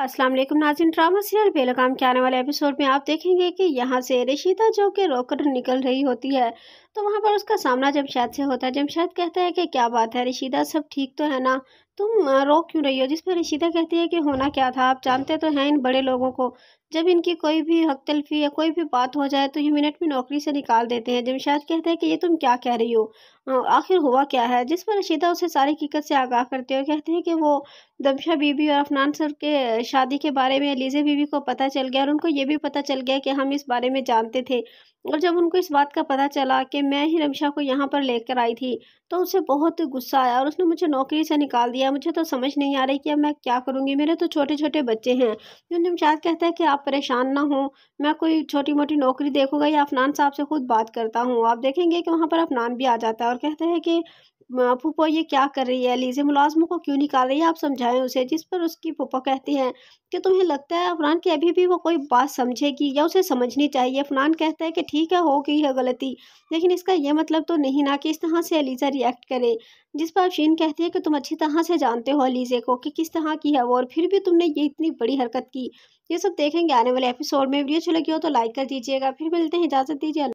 अस्सलाम वालेकुम नाजिन drama serial बेलगाम के आने वाले एपिसोड में आप देखेंगे कि यहाँ से रशीदा जो कि रोकर निकल रही होती है तो वहाँ पर उसका सामना जमशेद से होता है जमशेद कहता है कि क्या बात है रशीदा सब ठीक तो है ना तुम रो क्यों रही हो जिस पर रशीदा कहती है कि होना क्या था आप जानते तो हैं इन बड़े लोगों को जब इनकी कोई भी हक तलफी या कोई भी बात हो जाए तो ये मिनट में नौकरी से निकाल देते हैं जमशेद कहते हैं कि ये तुम क्या कह रही हो आखिर हुआ क्या है जिस पर रशीदा उसे सारी हकीकत से आगाह करते हुए कहते हैं कि वो दमशा बीबी और अफनान सर के शादी के बारे में अलीज़े बीबी को पता चल गया और उनको ये भी पता चल गया कि हम इस बारे में जानते थे और जब उनको इस बात का पता चला कि मैं ही रमशा को यहाँ पर लेकर आई थी तो उसे बहुत गुस्सा आया और उसने मुझे नौकरी से निकाल दिया मुझे तो समझ नहीं आ रही कि अब मैं क्या करूँगी मेरे तो छोटे छोटे बच्चे हैं जो निमशाद कहता है कि आप परेशान ना हो मैं कोई छोटी मोटी नौकरी देखूंगा या अफनान साहब से खुद बात करता हूँ आप देखेंगे कि वहाँ पर अफनान भी आ जाता है और कहते हैं कि फूफो ये क्या कर रही है लीजिए मुलाजमों को क्यों निकाल रही है आप समझाएं उसे जिस पर उसकी फूफा कहती है कि तुम्हें लगता है अफनान की अभी भी वो कोई बात समझेगी या उसे समझनी चाहिए अफनान कहता है कि ठीक है हो गई है गलती लेकिन इसका यह मतलब तो नहीं ना कि इस तरह से अलीज़ा रिएक्ट करे जिस पर अफशीन कहती है कि तुम अच्छी तरह से जानते हो अलीज़े को कि किस तरह की है वो और फिर भी तुमने ये इतनी बड़ी हरकत की ये सब देखेंगे आने वाले एपिसोड में वीडियो अच्छी लगी हो तो लाइक कर दीजिएगा फिर मिलते हैं इजाज़त दीजिए